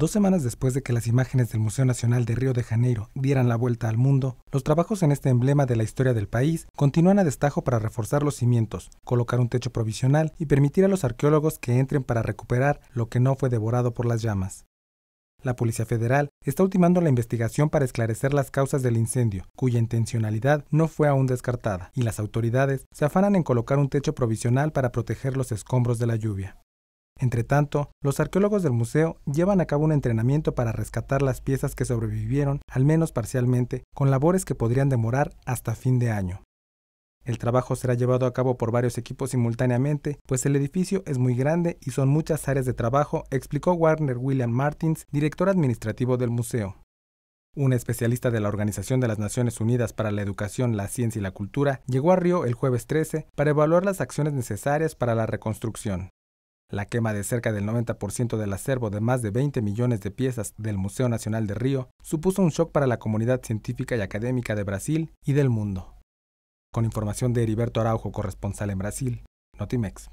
Dos semanas después de que las imágenes del Museo Nacional de Río de Janeiro dieran la vuelta al mundo, los trabajos en este emblema de la historia del país continúan a destajo para reforzar los cimientos, colocar un techo provisional y permitir a los arqueólogos que entren para recuperar lo que no fue devorado por las llamas. La Policía Federal está ultimando la investigación para esclarecer las causas del incendio, cuya intencionalidad no fue aún descartada, y las autoridades se afanan en colocar un techo provisional para proteger los escombros de la lluvia. Entre tanto, los arqueólogos del museo llevan a cabo un entrenamiento para rescatar las piezas que sobrevivieron, al menos parcialmente, con labores que podrían demorar hasta fin de año. El trabajo será llevado a cabo por varios equipos simultáneamente, pues el edificio es muy grande y son muchas áreas de trabajo, explicó Warner William Martins, director administrativo del museo. Un especialista de la Organización de las Naciones Unidas para la Educación, la Ciencia y la Cultura llegó a Río el jueves 13 para evaluar las acciones necesarias para la reconstrucción. La quema de cerca del 90% del acervo de más de 20 millones de piezas del Museo Nacional de Río supuso un shock para la comunidad científica y académica de Brasil y del mundo. Con información de Heriberto Araujo, corresponsal en Brasil, Notimex.